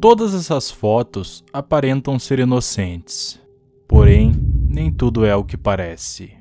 Todas essas fotos aparentam ser inocentes, porém, nem tudo é o que parece.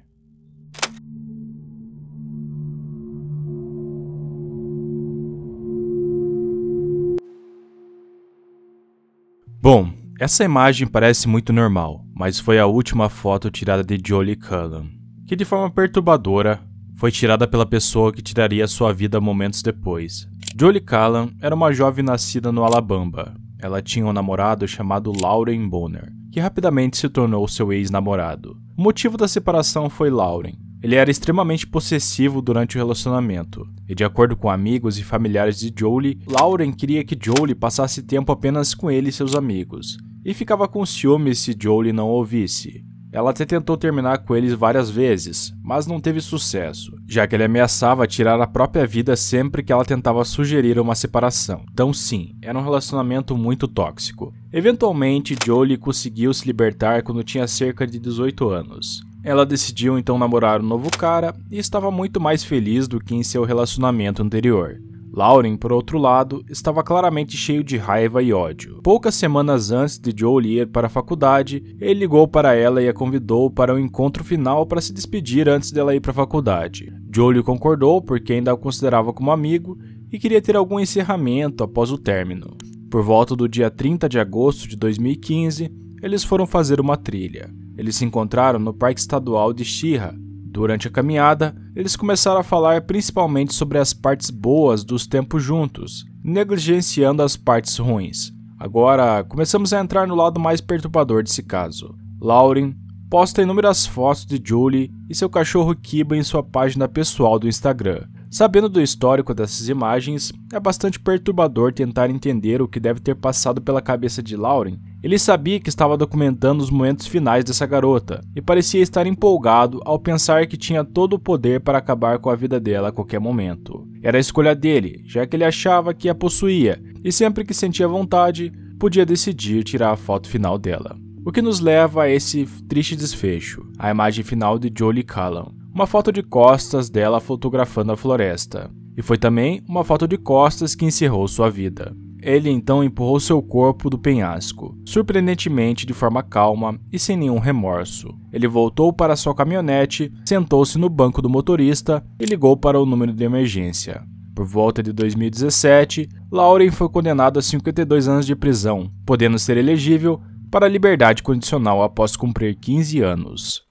Bom, essa imagem parece muito normal, mas foi a última foto tirada de Jolie Cullen, que de forma perturbadora foi tirada pela pessoa que tiraria sua vida momentos depois. Jolie Cullen era uma jovem nascida no Alabama, ela tinha um namorado chamado Lauren Bonner, que rapidamente se tornou seu ex-namorado. O motivo da separação foi Lauren. Ele era extremamente possessivo durante o relacionamento, e de acordo com amigos e familiares de Jolie, Lauren queria que Jolie passasse tempo apenas com ele e seus amigos, e ficava com ciúme se Jolie não ouvisse. Ela até tentou terminar com eles várias vezes, mas não teve sucesso, já que ele ameaçava tirar a própria vida sempre que ela tentava sugerir uma separação. Então, sim, era um relacionamento muito tóxico. Eventualmente, Jolie conseguiu se libertar quando tinha cerca de 18 anos. Ela decidiu então namorar um novo cara e estava muito mais feliz do que em seu relacionamento anterior. Lauren, por outro lado, estava claramente cheio de raiva e ódio. Poucas semanas antes de Joel ir para a faculdade, ele ligou para ela e a convidou para um encontro final para se despedir antes dela ir para a faculdade. Joel concordou porque ainda o considerava como amigo e queria ter algum encerramento após o término. Por volta do dia 30 de agosto de 2015, eles foram fazer uma trilha. Eles se encontraram no Parque Estadual de Xirra, Durante a caminhada, eles começaram a falar principalmente sobre as partes boas dos tempos juntos, negligenciando as partes ruins. Agora, começamos a entrar no lado mais perturbador desse caso. Lauren posta inúmeras fotos de Julie e seu cachorro Kiba em sua página pessoal do Instagram. Sabendo do histórico dessas imagens, é bastante perturbador tentar entender o que deve ter passado pela cabeça de Lauren ele sabia que estava documentando os momentos finais dessa garota e parecia estar empolgado ao pensar que tinha todo o poder para acabar com a vida dela a qualquer momento. Era a escolha dele, já que ele achava que a possuía e sempre que sentia vontade, podia decidir tirar a foto final dela. O que nos leva a esse triste desfecho, a imagem final de Jolie Callan, uma foto de costas dela fotografando a floresta. E foi também uma foto de costas que encerrou sua vida. Ele então empurrou seu corpo do penhasco, surpreendentemente de forma calma e sem nenhum remorso. Ele voltou para sua caminhonete, sentou-se no banco do motorista e ligou para o número de emergência. Por volta de 2017, Lauren foi condenado a 52 anos de prisão, podendo ser elegível para liberdade condicional após cumprir 15 anos.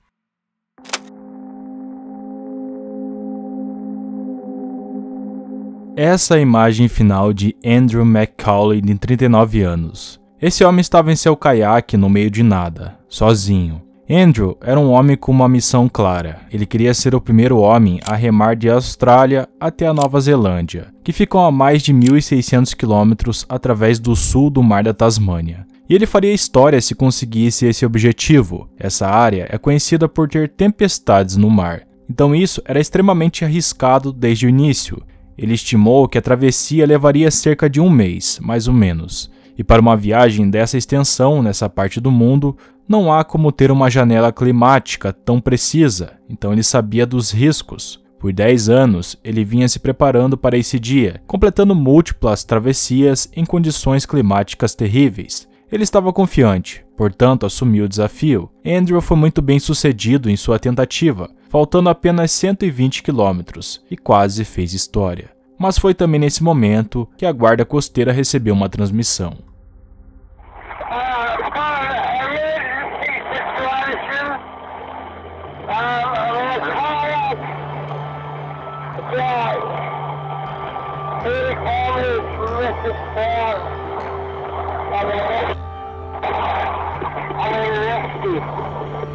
Essa é a imagem final de Andrew McCauley, de 39 anos. Esse homem estava em seu caiaque no meio de nada, sozinho. Andrew era um homem com uma missão clara. Ele queria ser o primeiro homem a remar de Austrália até a Nova Zelândia, que ficam a mais de 1.600 quilômetros através do sul do Mar da Tasmânia. E ele faria história se conseguisse esse objetivo. Essa área é conhecida por ter tempestades no mar, então isso era extremamente arriscado desde o início. Ele estimou que a travessia levaria cerca de um mês, mais ou menos, e para uma viagem dessa extensão nessa parte do mundo, não há como ter uma janela climática tão precisa, então ele sabia dos riscos. Por 10 anos, ele vinha se preparando para esse dia, completando múltiplas travessias em condições climáticas terríveis. Ele estava confiante, portanto assumiu o desafio. Andrew foi muito bem sucedido em sua tentativa, faltando apenas 120 quilômetros, e quase fez história. Mas foi também nesse momento que a guarda costeira recebeu uma transmissão.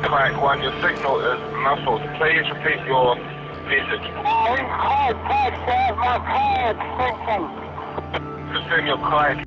Track one, your signal is muffled. Please repeat your message. your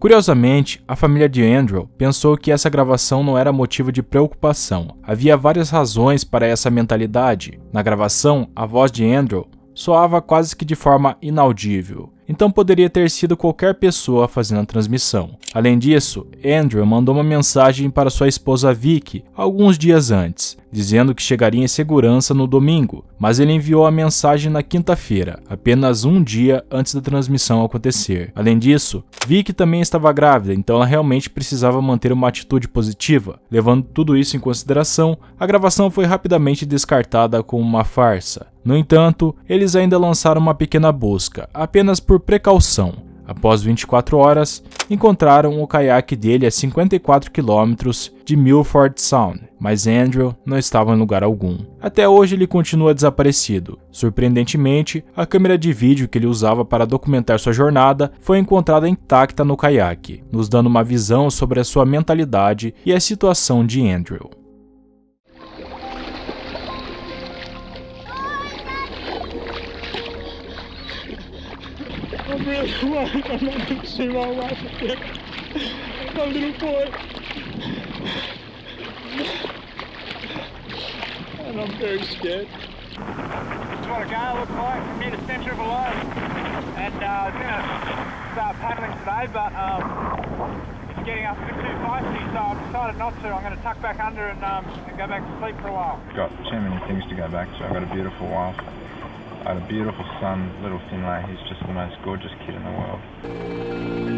Curiosamente, a família de Andrew pensou que essa gravação não era motivo de preocupação. Havia várias razões para essa mentalidade. Na gravação, a voz de Andrew soava quase que de forma inaudível então poderia ter sido qualquer pessoa fazendo a transmissão. Além disso, Andrew mandou uma mensagem para sua esposa Vicky alguns dias antes, dizendo que chegaria em segurança no domingo, mas ele enviou a mensagem na quinta-feira, apenas um dia antes da transmissão acontecer. Além disso, Vicky também estava grávida, então ela realmente precisava manter uma atitude positiva. Levando tudo isso em consideração, a gravação foi rapidamente descartada como uma farsa. No entanto, eles ainda lançaram uma pequena busca, apenas por por precaução. Após 24 horas, encontraram o caiaque dele a 54 quilômetros de Milford Sound, mas Andrew não estava em lugar algum. Até hoje ele continua desaparecido. Surpreendentemente, a câmera de vídeo que ele usava para documentar sua jornada foi encontrada intacta no caiaque, nos dando uma visão sobre a sua mentalidade e a situação de Andrew. real quick. I'm not to see my right again. I'm little boy. And I'm very scared. That's what a guy looks like from near the center of a line. And uh, I was gonna start paddling today, but um, it's getting up a bit too feisty, so I've decided not to. I'm gonna tuck back under and, um, and go back to sleep for a while. Got too many things to go back to. I've got a beautiful wife. beautiful son, little Finlay. He's just the most gorgeous kid in the world.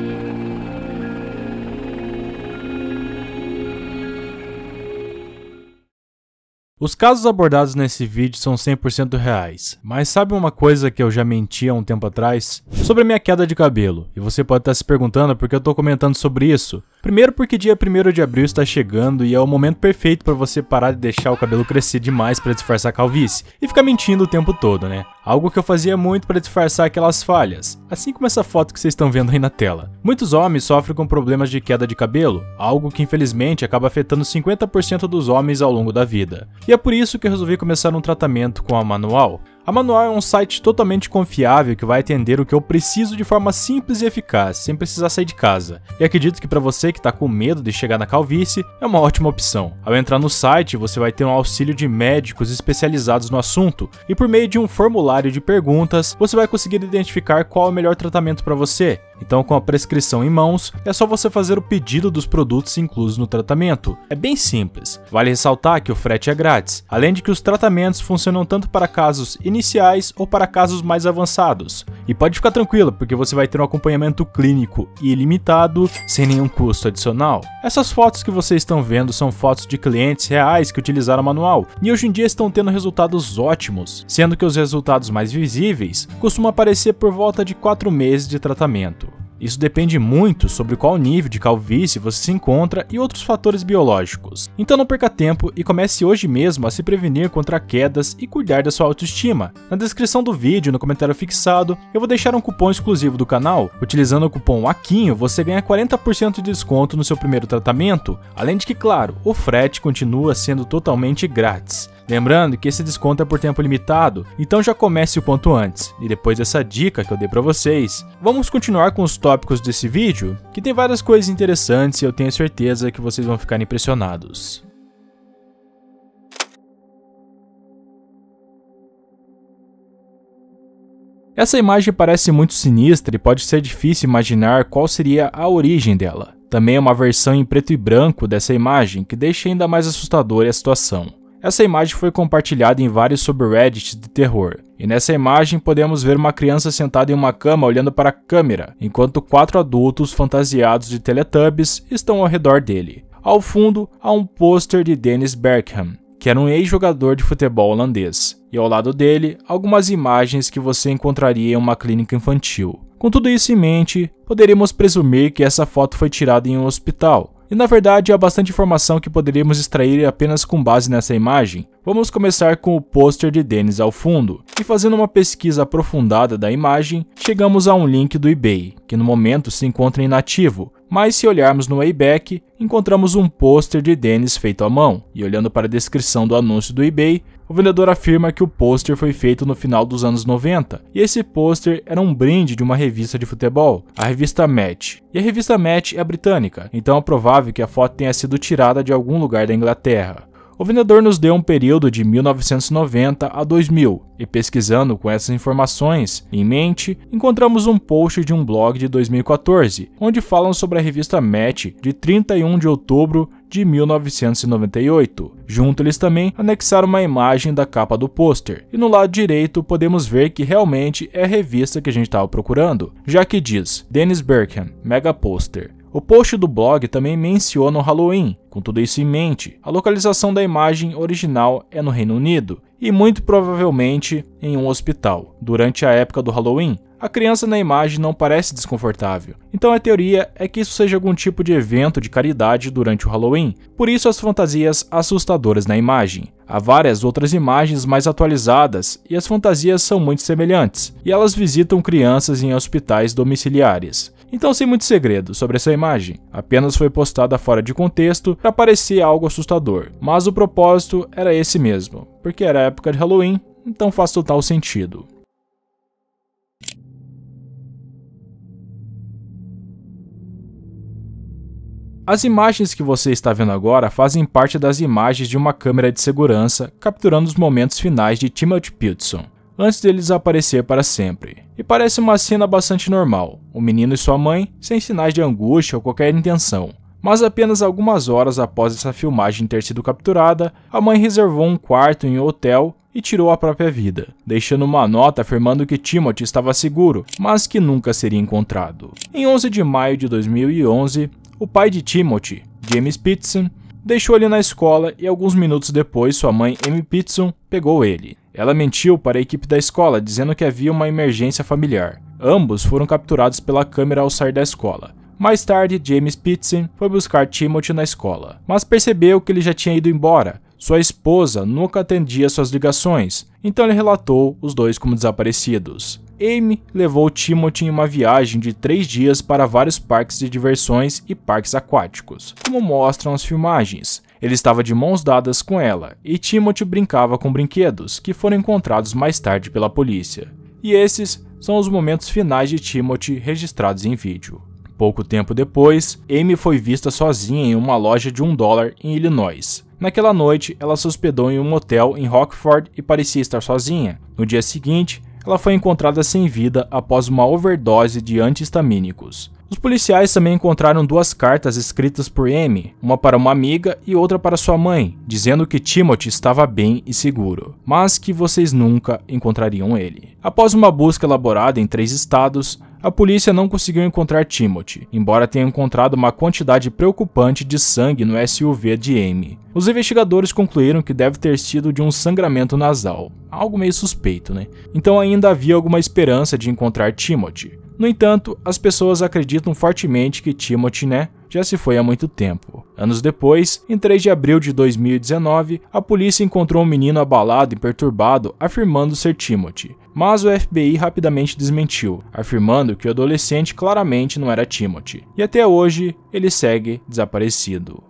Os casos abordados nesse vídeo são 100% reais, mas sabe uma coisa que eu já menti há um tempo atrás? Sobre a minha queda de cabelo, e você pode estar se perguntando por que eu estou comentando sobre isso. Primeiro porque dia 1 de abril está chegando e é o momento perfeito para você parar de deixar o cabelo crescer demais para disfarçar a calvície e ficar mentindo o tempo todo, né? Algo que eu fazia muito para disfarçar aquelas falhas, assim como essa foto que vocês estão vendo aí na tela. Muitos homens sofrem com problemas de queda de cabelo, algo que infelizmente acaba afetando 50% dos homens ao longo da vida. E é por isso que eu resolvi começar um tratamento com a Manual. A Manual é um site totalmente confiável que vai atender o que eu preciso de forma simples e eficaz, sem precisar sair de casa. E acredito que para você que está com medo de chegar na calvície, é uma ótima opção. Ao entrar no site, você vai ter um auxílio de médicos especializados no assunto, e por meio de um formulário de perguntas, você vai conseguir identificar qual é o melhor tratamento para você. Então, com a prescrição em mãos, é só você fazer o pedido dos produtos inclusos no tratamento. É bem simples. Vale ressaltar que o frete é grátis, além de que os tratamentos funcionam tanto para casos iniciais ou para casos mais avançados. E pode ficar tranquilo, porque você vai ter um acompanhamento clínico ilimitado, sem nenhum custo adicional. Essas fotos que vocês estão vendo são fotos de clientes reais que utilizaram o manual e hoje em dia estão tendo resultados ótimos, sendo que os resultados mais visíveis costumam aparecer por volta de 4 meses de tratamento. Isso depende muito sobre qual nível de calvície você se encontra e outros fatores biológicos. Então não perca tempo e comece hoje mesmo a se prevenir contra quedas e cuidar da sua autoestima. Na descrição do vídeo, no comentário fixado, eu vou deixar um cupom exclusivo do canal. Utilizando o cupom AQUINHO, você ganha 40% de desconto no seu primeiro tratamento, além de que, claro, o frete continua sendo totalmente grátis. Lembrando que esse desconto é por tempo limitado, então já comece o quanto antes. E depois dessa dica que eu dei para vocês, vamos continuar com os tópicos desse vídeo, que tem várias coisas interessantes e eu tenho certeza que vocês vão ficar impressionados. Essa imagem parece muito sinistra e pode ser difícil imaginar qual seria a origem dela. Também é uma versão em preto e branco dessa imagem que deixa ainda mais assustadora a situação. Essa imagem foi compartilhada em vários subreddits de terror. E nessa imagem podemos ver uma criança sentada em uma cama olhando para a câmera, enquanto quatro adultos fantasiados de Teletubbies estão ao redor dele. Ao fundo, há um pôster de Dennis Bergkamp, que era um ex-jogador de futebol holandês, e ao lado dele, algumas imagens que você encontraria em uma clínica infantil. Com tudo isso em mente, poderíamos presumir que essa foto foi tirada em um hospital, e na verdade há bastante informação que poderíamos extrair apenas com base nessa imagem. Vamos começar com o pôster de Dennis ao fundo, e fazendo uma pesquisa aprofundada da imagem, chegamos a um link do eBay, que no momento se encontra inativo, mas se olharmos no Wayback, encontramos um pôster de Dennis feito à mão, e olhando para a descrição do anúncio do eBay, o vendedor afirma que o pôster foi feito no final dos anos 90, e esse pôster era um brinde de uma revista de futebol, a revista Match. E a revista Match é britânica, então é provável que a foto tenha sido tirada de algum lugar da Inglaterra. O vendedor nos deu um período de 1990 a 2000 e pesquisando com essas informações em mente, encontramos um post de um blog de 2014, onde falam sobre a revista Match de 31 de outubro de 1998. Junto eles também anexaram uma imagem da capa do pôster, e no lado direito podemos ver que realmente é a revista que a gente estava procurando, já que diz Dennis Berkham, Mega Poster, o post do blog também menciona o Halloween. Com tudo isso em mente, a localização da imagem original é no Reino Unido e muito provavelmente em um hospital. Durante a época do Halloween, a criança na imagem não parece desconfortável, então a teoria é que isso seja algum tipo de evento de caridade durante o Halloween, por isso as fantasias assustadoras na imagem. Há várias outras imagens mais atualizadas e as fantasias são muito semelhantes, e elas visitam crianças em hospitais domiciliares. Então, sem muito segredo sobre essa imagem, apenas foi postada fora de contexto para parecer algo assustador, mas o propósito era esse mesmo, porque era época de Halloween, então faz total sentido. As imagens que você está vendo agora fazem parte das imagens de uma câmera de segurança capturando os momentos finais de Timothy Pilson antes dele desaparecer para sempre. E parece uma cena bastante normal: o menino e sua mãe, sem sinais de angústia ou qualquer intenção. Mas apenas algumas horas após essa filmagem ter sido capturada, a mãe reservou um quarto em um hotel e tirou a própria vida, deixando uma nota afirmando que Timothy estava seguro, mas que nunca seria encontrado. Em 11 de maio de 2011, o pai de Timothy, James Pitson, deixou ele na escola e alguns minutos depois sua mãe, Amy Pitson, pegou ele. Ela mentiu para a equipe da escola, dizendo que havia uma emergência familiar. Ambos foram capturados pela câmera ao sair da escola. Mais tarde, James Pitsen foi buscar Timothy na escola, mas percebeu que ele já tinha ido embora. Sua esposa nunca atendia suas ligações, então ele relatou os dois como desaparecidos. Amy levou Timothy em uma viagem de três dias para vários parques de diversões e parques aquáticos, como mostram as filmagens. Ele estava de mãos dadas com ela, e Timothy brincava com brinquedos, que foram encontrados mais tarde pela polícia. E esses são os momentos finais de Timothy registrados em vídeo. Pouco tempo depois, Amy foi vista sozinha em uma loja de um dólar em Illinois. Naquela noite, ela se hospedou em um motel em Rockford e parecia estar sozinha. No dia seguinte, ela foi encontrada sem vida após uma overdose de antihistamínicos. Os policiais também encontraram duas cartas escritas por Amy, uma para uma amiga e outra para sua mãe, dizendo que Timothy estava bem e seguro, mas que vocês nunca encontrariam ele. Após uma busca elaborada em três estados, a polícia não conseguiu encontrar Timothy, embora tenha encontrado uma quantidade preocupante de sangue no SUV de Amy. Os investigadores concluíram que deve ter sido de um sangramento nasal, algo meio suspeito, né? Então ainda havia alguma esperança de encontrar Timothy. No entanto, as pessoas acreditam fortemente que Timothy, né, já se foi há muito tempo. Anos depois, em 3 de abril de 2019, a polícia encontrou um menino abalado e perturbado, afirmando ser Timothy. Mas o FBI rapidamente desmentiu, afirmando que o adolescente claramente não era Timothy. E até hoje, ele segue desaparecido.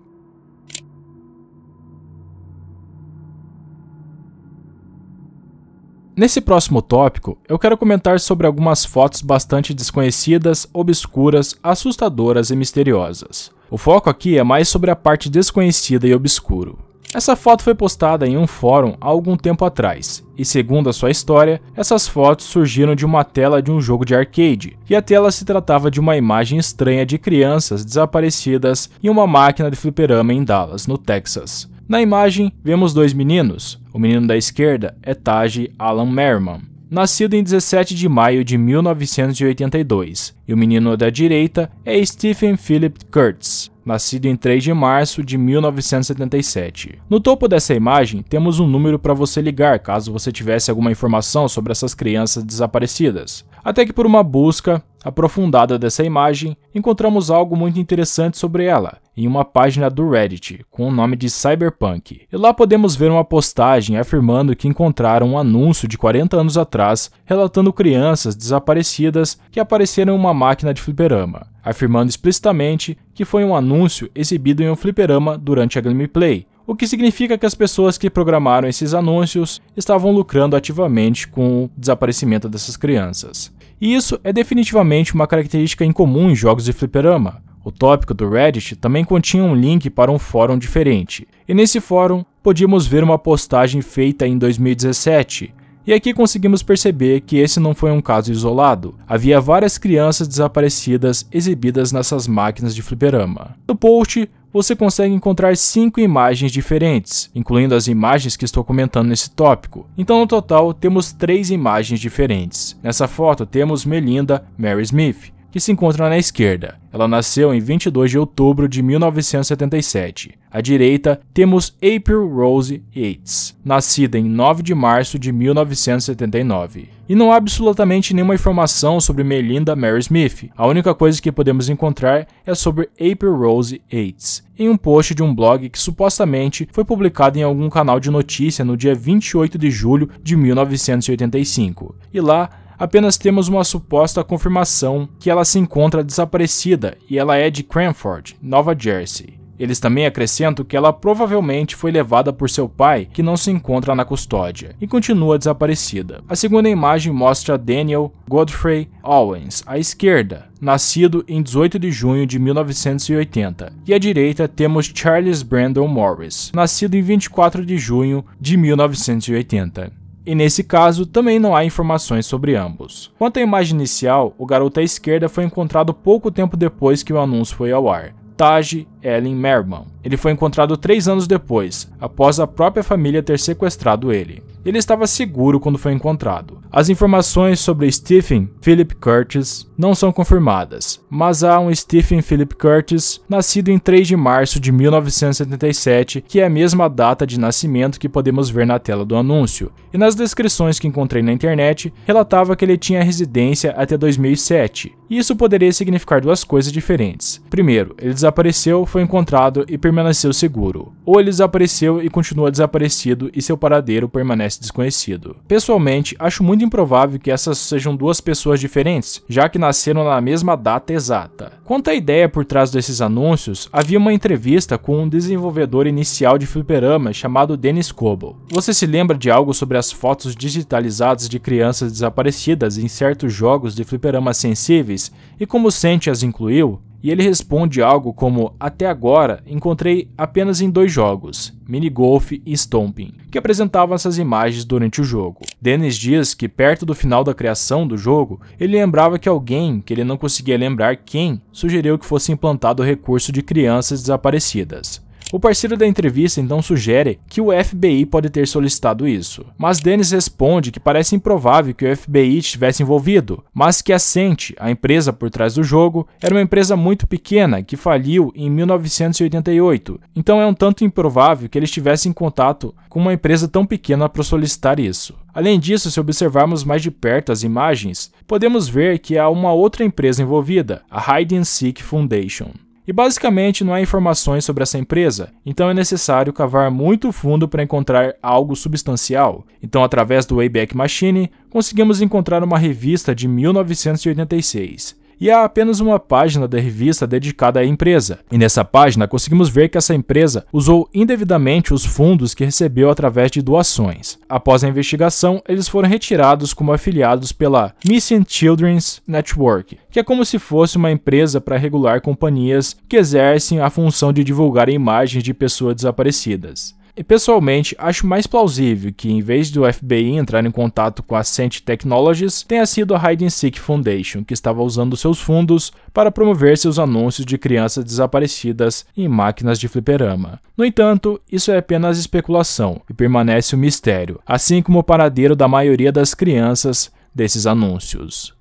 Nesse próximo tópico, eu quero comentar sobre algumas fotos bastante desconhecidas, obscuras, assustadoras e misteriosas. O foco aqui é mais sobre a parte desconhecida e obscuro. Essa foto foi postada em um fórum há algum tempo atrás, e segundo a sua história, essas fotos surgiram de uma tela de um jogo de arcade, e a tela se tratava de uma imagem estranha de crianças desaparecidas em uma máquina de fliperama em Dallas, no Texas. Na imagem, vemos dois meninos. O menino da esquerda é Taj Alan Merriman, nascido em 17 de maio de 1982, e o menino da direita é Stephen Philip Kurtz, nascido em 3 de março de 1977. No topo dessa imagem, temos um número para você ligar caso você tivesse alguma informação sobre essas crianças desaparecidas. Até que por uma busca, aprofundada dessa imagem, encontramos algo muito interessante sobre ela em uma página do Reddit com o nome de Cyberpunk. E lá podemos ver uma postagem afirmando que encontraram um anúncio de 40 anos atrás relatando crianças desaparecidas que apareceram em uma máquina de fliperama, afirmando explicitamente que foi um anúncio exibido em um fliperama durante a gameplay, o que significa que as pessoas que programaram esses anúncios estavam lucrando ativamente com o desaparecimento dessas crianças. E isso é definitivamente uma característica incomum em jogos de fliperama. O tópico do Reddit também continha um link para um fórum diferente, e nesse fórum podíamos ver uma postagem feita em 2017. E aqui conseguimos perceber que esse não foi um caso isolado. Havia várias crianças desaparecidas exibidas nessas máquinas de fliperama. No post, você consegue encontrar cinco imagens diferentes, incluindo as imagens que estou comentando nesse tópico. Então no total temos três imagens diferentes. Nessa foto temos Melinda Mary Smith, que se encontra na esquerda. Ela nasceu em 22 de outubro de 1977. À direita, temos April Rose Yates, nascida em 9 de março de 1979. E não há absolutamente nenhuma informação sobre Melinda Mary Smith. A única coisa que podemos encontrar é sobre April Rose Yates, em um post de um blog que supostamente foi publicado em algum canal de notícia no dia 28 de julho de 1985. E lá, apenas temos uma suposta confirmação que ela se encontra desaparecida e ela é de Cranford, Nova Jersey. Eles também acrescentam que ela provavelmente foi levada por seu pai, que não se encontra na custódia, e continua desaparecida. A segunda imagem mostra Daniel Godfrey Owens, à esquerda, nascido em 18 de junho de 1980, e à direita temos Charles Brandon Morris, nascido em 24 de junho de 1980 e nesse caso também não há informações sobre ambos. Quanto à imagem inicial, o garoto à esquerda foi encontrado pouco tempo depois que o anúncio foi ao ar. Taj Ellen Merman. Ele foi encontrado três anos depois, após a própria família ter sequestrado ele. Ele estava seguro quando foi encontrado. As informações sobre Stephen Philip Curtis não são confirmadas, mas há um Stephen Philip Curtis nascido em 3 de março de 1977, que é a mesma data de nascimento que podemos ver na tela do anúncio, e nas descrições que encontrei na internet, relatava que ele tinha residência até 2007. E isso poderia significar duas coisas diferentes. Primeiro, ele desapareceu foi encontrado e permaneceu seguro, ou ele desapareceu e continua desaparecido e seu paradeiro permanece desconhecido. Pessoalmente, acho muito improvável que essas sejam duas pessoas diferentes, já que nasceram na mesma data exata. Quanto à ideia por trás desses anúncios, havia uma entrevista com um desenvolvedor inicial de fliperama chamado Dennis Coble. Você se lembra de algo sobre as fotos digitalizadas de crianças desaparecidas em certos jogos de fliperama sensíveis e como Sente as incluiu? e ele responde algo como: Até agora encontrei apenas em dois jogos, Minigolf e Stomping, que apresentavam essas imagens durante o jogo. Dennis diz que perto do final da criação do jogo, ele lembrava que alguém, que ele não conseguia lembrar quem, sugeriu que fosse implantado o recurso de crianças desaparecidas. O parceiro da entrevista então sugere que o FBI pode ter solicitado isso, mas Dennis responde que parece improvável que o FBI estivesse envolvido, mas que a Cent, a empresa por trás do jogo, era uma empresa muito pequena que faliu em 1988, então é um tanto improvável que ele estivesse em contato com uma empresa tão pequena para solicitar isso. Além disso, se observarmos mais de perto as imagens, podemos ver que há uma outra empresa envolvida, a Hide and Seek Foundation. E basicamente não há informações sobre essa empresa, então é necessário cavar muito fundo para encontrar algo substancial. Então, através do Wayback Machine, conseguimos encontrar uma revista de 1986 e há apenas uma página da revista dedicada à empresa. E nessa página conseguimos ver que essa empresa usou indevidamente os fundos que recebeu através de doações. Após a investigação, eles foram retirados como afiliados pela Missing Children's Network, que é como se fosse uma empresa para regular companhias que exercem a função de divulgar imagens de pessoas desaparecidas. E pessoalmente, acho mais plausível que, em vez do FBI entrar em contato com a Scent Technologies, tenha sido a Hide and Seek Foundation, que estava usando seus fundos para promover seus anúncios de crianças desaparecidas em máquinas de fliperama. No entanto, isso é apenas especulação e permanece um mistério, assim como o paradeiro da maioria das crianças desses anúncios.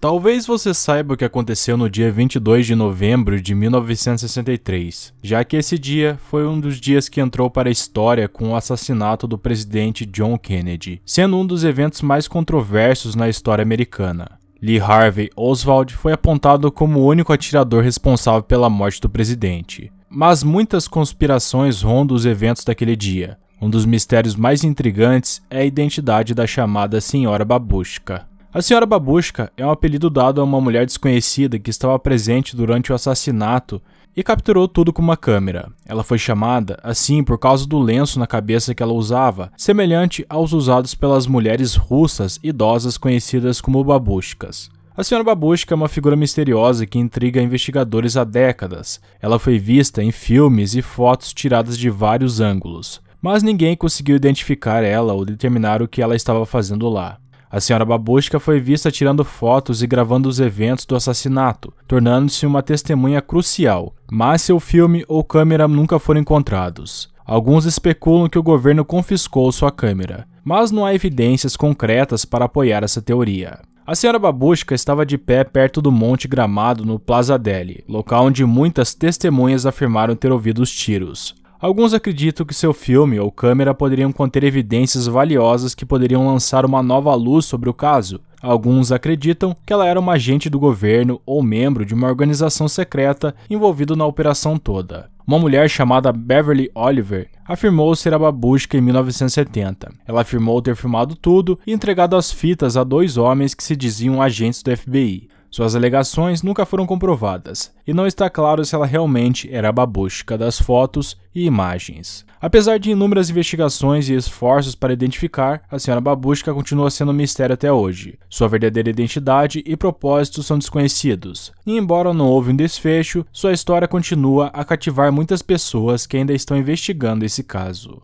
Talvez você saiba o que aconteceu no dia 22 de novembro de 1963, já que esse dia foi um dos dias que entrou para a história com o assassinato do presidente John Kennedy, sendo um dos eventos mais controversos na história americana. Lee Harvey Oswald foi apontado como o único atirador responsável pela morte do presidente. Mas muitas conspirações rondam os eventos daquele dia. Um dos mistérios mais intrigantes é a identidade da chamada Senhora Babushka. A senhora Babushka é um apelido dado a uma mulher desconhecida que estava presente durante o assassinato e capturou tudo com uma câmera. Ela foi chamada assim por causa do lenço na cabeça que ela usava, semelhante aos usados pelas mulheres russas idosas conhecidas como babushkas. A senhora Babushka é uma figura misteriosa que intriga investigadores há décadas. Ela foi vista em filmes e fotos tiradas de vários ângulos, mas ninguém conseguiu identificar ela ou determinar o que ela estava fazendo lá. A senhora Babushka foi vista tirando fotos e gravando os eventos do assassinato, tornando-se uma testemunha crucial, mas seu filme ou câmera nunca foram encontrados. Alguns especulam que o governo confiscou sua câmera, mas não há evidências concretas para apoiar essa teoria. A senhora Babushka estava de pé perto do Monte Gramado no Plaza Delhi, local onde muitas testemunhas afirmaram ter ouvido os tiros. Alguns acreditam que seu filme ou câmera poderiam conter evidências valiosas que poderiam lançar uma nova luz sobre o caso. Alguns acreditam que ela era uma agente do governo ou membro de uma organização secreta envolvida na operação toda. Uma mulher chamada Beverly Oliver afirmou ser a babushka em 1970. Ela afirmou ter filmado tudo e entregado as fitas a dois homens que se diziam agentes do FBI. Suas alegações nunca foram comprovadas, e não está claro se ela realmente era a babushka das fotos e imagens. Apesar de inúmeras investigações e esforços para identificar, a senhora babushka continua sendo um mistério até hoje. Sua verdadeira identidade e propósito são desconhecidos, e embora não houve um desfecho, sua história continua a cativar muitas pessoas que ainda estão investigando esse caso.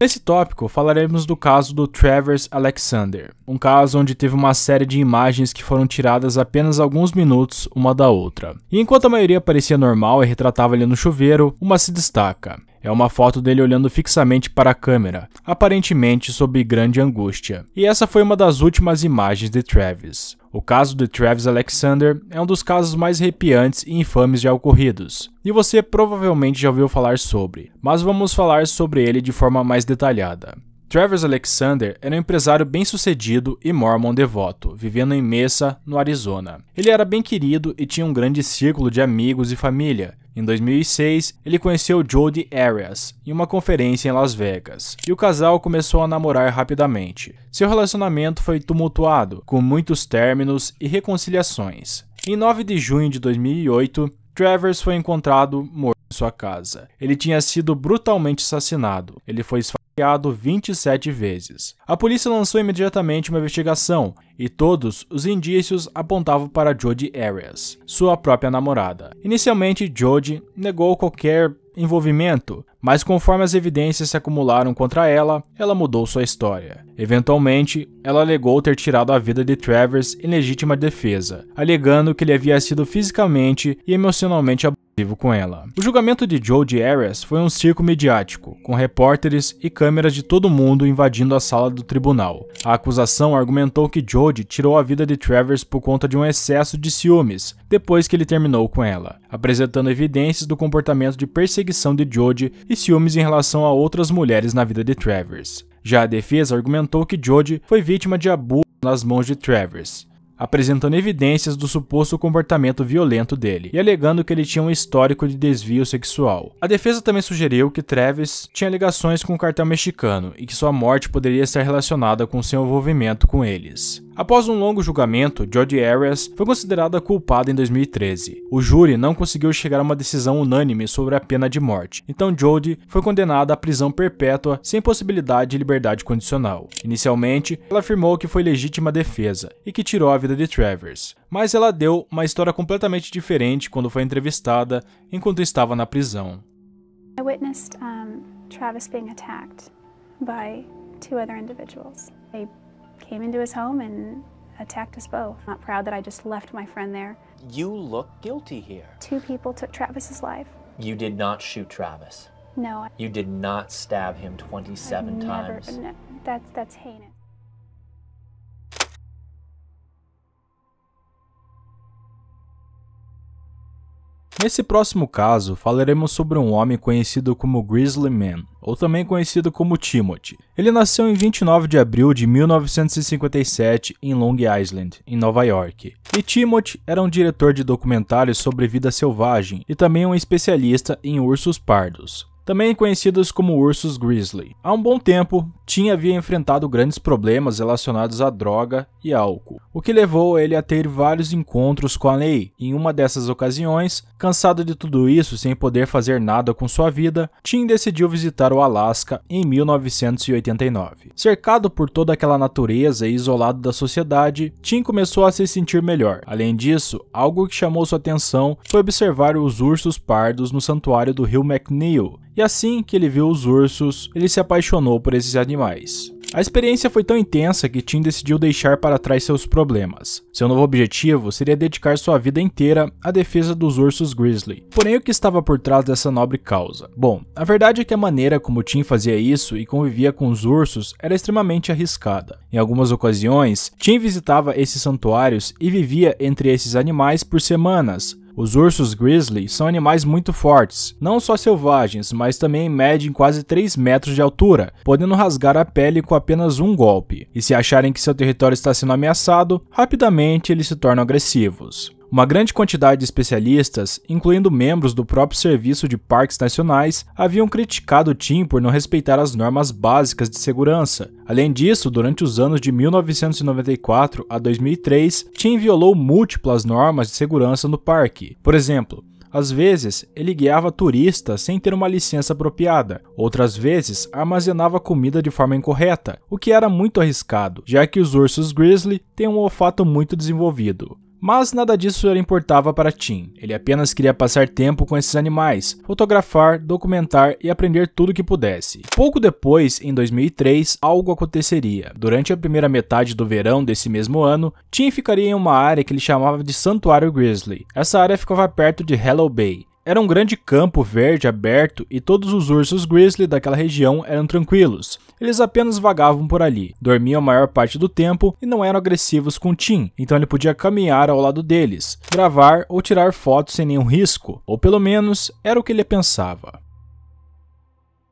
Nesse tópico, falaremos do caso do Travers Alexander, um caso onde teve uma série de imagens que foram tiradas apenas alguns minutos uma da outra. E enquanto a maioria parecia normal e retratava ele no chuveiro, uma se destaca. É uma foto dele olhando fixamente para a câmera, aparentemente sob grande angústia. E essa foi uma das últimas imagens de Travis. O caso de Travis Alexander é um dos casos mais arrepiantes e infames já ocorridos, e você provavelmente já ouviu falar sobre, mas vamos falar sobre ele de forma mais detalhada. Travis Alexander era um empresário bem-sucedido e mormon devoto, vivendo em Mesa, no Arizona. Ele era bem querido e tinha um grande círculo de amigos e família, em 2006, ele conheceu Jodi Arias em uma conferência em Las Vegas, e o casal começou a namorar rapidamente. Seu relacionamento foi tumultuado, com muitos términos e reconciliações. Em 9 de junho de 2008, Travers foi encontrado morto em sua casa. Ele tinha sido brutalmente assassinado. Ele foi 27 vezes. A polícia lançou imediatamente uma investigação e todos os indícios apontavam para Jodie Arias, sua própria namorada. Inicialmente, Jodie negou qualquer envolvimento, mas conforme as evidências se acumularam contra ela, ela mudou sua história. Eventualmente, ela alegou ter tirado a vida de Travers em legítima defesa, alegando que ele havia sido fisicamente e emocionalmente abusado com ela. O julgamento de Jodie Arias foi um circo mediático, com repórteres e câmeras de todo mundo invadindo a sala do tribunal. A acusação argumentou que Jodie tirou a vida de Travers por conta de um excesso de ciúmes, depois que ele terminou com ela, apresentando evidências do comportamento de perseguição de Jodie e ciúmes em relação a outras mulheres na vida de Travers. Já a defesa argumentou que Jodie foi vítima de abuso nas mãos de Travers, apresentando evidências do suposto comportamento violento dele e alegando que ele tinha um histórico de desvio sexual. A defesa também sugeriu que Travis tinha ligações com o cartel mexicano e que sua morte poderia estar relacionada com seu envolvimento com eles. Após um longo julgamento, George Arias foi considerada culpada em 2013. O júri não conseguiu chegar a uma decisão unânime sobre a pena de morte, então Jodie foi condenada à prisão perpétua sem possibilidade de liberdade condicional. Inicialmente, ela afirmou que foi legítima defesa e que tirou a vida de Travers, mas ela deu uma história completamente diferente quando foi entrevistada enquanto estava na prisão. I witnessed um, Travis being attacked by two other individuals. They came into his home and attacked us both. not proud that I just left my friend there. You look guilty here. Two people took Travis's life. You did not shoot Travis. No. You did not stab him 27 I've times. Never, no, that's, that's heinous. Nesse próximo caso, falaremos sobre um homem conhecido como Grizzly Man, ou também conhecido como Timothy. Ele nasceu em 29 de abril de 1957 em Long Island, em Nova York. E Timothy era um diretor de documentários sobre vida selvagem e também um especialista em ursos pardos também conhecidas como ursos grizzly. Há um bom tempo, Tim havia enfrentado grandes problemas relacionados à droga e álcool, o que levou ele a ter vários encontros com a lei. Em uma dessas ocasiões, cansado de tudo isso sem poder fazer nada com sua vida, Tim decidiu visitar o Alasca em 1989. Cercado por toda aquela natureza e isolado da sociedade, Tim começou a se sentir melhor. Além disso, algo que chamou sua atenção foi observar os ursos pardos no santuário do rio McNeil, e assim que ele viu os ursos, ele se apaixonou por esses animais. A experiência foi tão intensa que Tim decidiu deixar para trás seus problemas. Seu novo objetivo seria dedicar sua vida inteira à defesa dos ursos grizzly. Porém, o que estava por trás dessa nobre causa? Bom, a verdade é que a maneira como Tim fazia isso e convivia com os ursos era extremamente arriscada. Em algumas ocasiões, Tim visitava esses santuários e vivia entre esses animais por semanas, os ursos grizzly são animais muito fortes, não só selvagens, mas também medem quase 3 metros de altura, podendo rasgar a pele com apenas um golpe. E se acharem que seu território está sendo ameaçado, rapidamente eles se tornam agressivos. Uma grande quantidade de especialistas, incluindo membros do próprio Serviço de Parques Nacionais, haviam criticado o TIM por não respeitar as normas básicas de segurança. Além disso, durante os anos de 1994 a 2003, TIM violou múltiplas normas de segurança no parque. Por exemplo, às vezes, ele guiava turistas sem ter uma licença apropriada, outras vezes, armazenava comida de forma incorreta, o que era muito arriscado, já que os ursos grizzly têm um olfato muito desenvolvido. Mas nada disso era importava para Tim. Ele apenas queria passar tempo com esses animais, fotografar, documentar e aprender tudo que pudesse. Pouco depois, em 2003, algo aconteceria. Durante a primeira metade do verão desse mesmo ano, Tim ficaria em uma área que ele chamava de Santuário Grizzly. Essa área ficava perto de Hello Bay, era um grande campo verde aberto e todos os ursos grizzly daquela região eram tranquilos. Eles apenas vagavam por ali, dormiam a maior parte do tempo e não eram agressivos com Tim, então ele podia caminhar ao lado deles, gravar ou tirar fotos sem nenhum risco, ou pelo menos era o que ele pensava.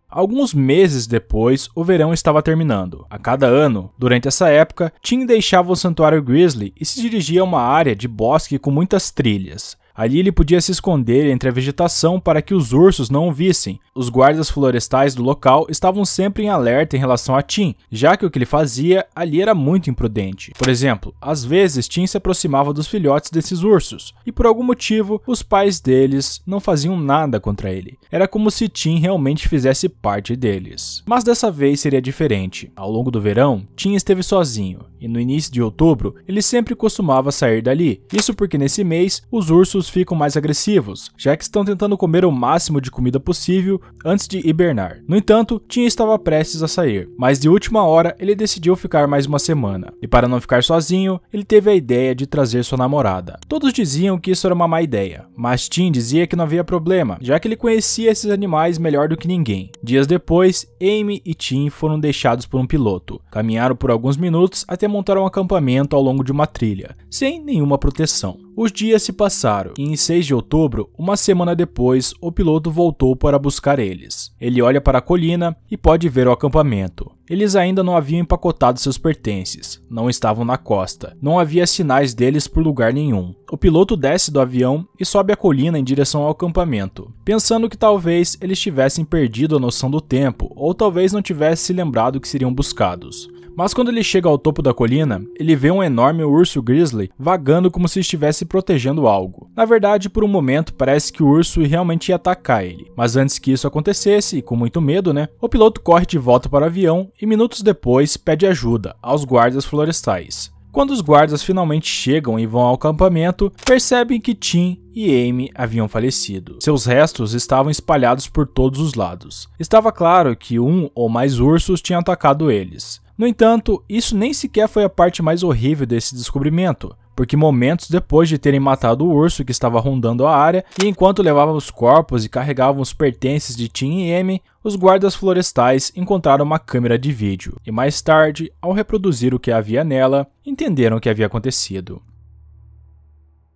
Alguns meses depois, o verão estava terminando. A cada ano, durante essa época, Tim deixava o Santuário Grizzly e se dirigia a uma área de bosque com muitas trilhas. Ali ele podia se esconder entre a vegetação para que os ursos não o vissem. Os guardas florestais do local estavam sempre em alerta em relação a Tim, já que o que ele fazia ali era muito imprudente. Por exemplo, às vezes Tim se aproximava dos filhotes desses ursos, e por algum motivo os pais deles não faziam nada contra ele. Era como se Tim realmente fizesse parte deles. Mas dessa vez seria diferente. Ao longo do verão, Tim esteve sozinho, e no início de outubro ele sempre costumava sair dali. Isso porque nesse mês os ursos ficam mais agressivos, já que estão tentando comer o máximo de comida possível antes de hibernar. No entanto, Tim estava prestes a sair, mas de última hora ele decidiu ficar mais uma semana. E para não ficar sozinho, ele teve a ideia de trazer sua namorada. Todos diziam que isso era uma má ideia, mas Tim dizia que não havia problema, já que ele conhecia esses animais melhor do que ninguém. Dias depois, Amy e Tim foram deixados por um piloto. Caminharam por alguns minutos até montar um acampamento ao longo de uma trilha, sem nenhuma proteção. Os dias se passaram e em 6 de outubro, uma semana depois, o piloto voltou para buscar eles. Ele olha para a colina e pode ver o acampamento. Eles ainda não haviam empacotado seus pertences, não estavam na costa, não havia sinais deles por lugar nenhum. O piloto desce do avião e sobe a colina em direção ao acampamento, pensando que talvez eles tivessem perdido a noção do tempo ou talvez não tivessem se lembrado que seriam buscados. Mas quando ele chega ao topo da colina, ele vê um enorme urso grizzly vagando como se estivesse protegendo algo. Na verdade, por um momento parece que o urso realmente ia atacar ele. Mas antes que isso acontecesse, e com muito medo, né? O piloto corre de volta para o avião e minutos depois pede ajuda aos guardas florestais. Quando os guardas finalmente chegam e vão ao acampamento, percebem que Tim e Amy haviam falecido. Seus restos estavam espalhados por todos os lados. Estava claro que um ou mais ursos tinham atacado eles. No entanto, isso nem sequer foi a parte mais horrível desse descobrimento, porque momentos depois de terem matado o urso que estava rondando a área, e enquanto levavam os corpos e carregavam os pertences de Tim e Amy, os guardas florestais encontraram uma câmera de vídeo, e mais tarde, ao reproduzir o que havia nela, entenderam o que havia acontecido.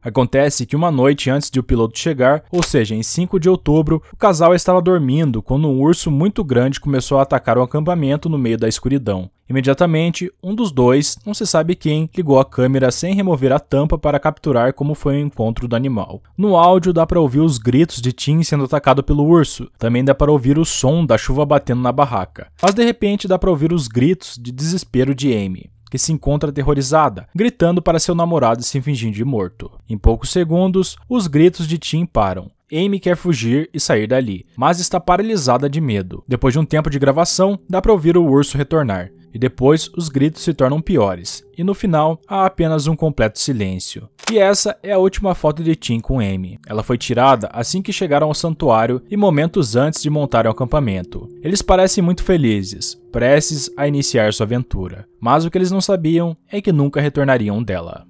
Acontece que uma noite antes de o piloto chegar, ou seja, em 5 de outubro, o casal estava dormindo quando um urso muito grande começou a atacar o acampamento no meio da escuridão. Imediatamente, um dos dois, não se sabe quem, ligou a câmera sem remover a tampa para capturar como foi o encontro do animal. No áudio dá para ouvir os gritos de Tim sendo atacado pelo urso, também dá para ouvir o som da chuva batendo na barraca. Mas de repente dá para ouvir os gritos de desespero de Amy que se encontra aterrorizada, gritando para seu namorado e se fingindo de morto. Em poucos segundos, os gritos de Tim param. Amy quer fugir e sair dali, mas está paralisada de medo. Depois de um tempo de gravação, dá para ouvir o urso retornar e depois os gritos se tornam piores, e no final há apenas um completo silêncio. E essa é a última foto de Tim com Amy. Ela foi tirada assim que chegaram ao santuário e momentos antes de montarem o acampamento. Eles parecem muito felizes, prestes a iniciar sua aventura, mas o que eles não sabiam é que nunca retornariam dela.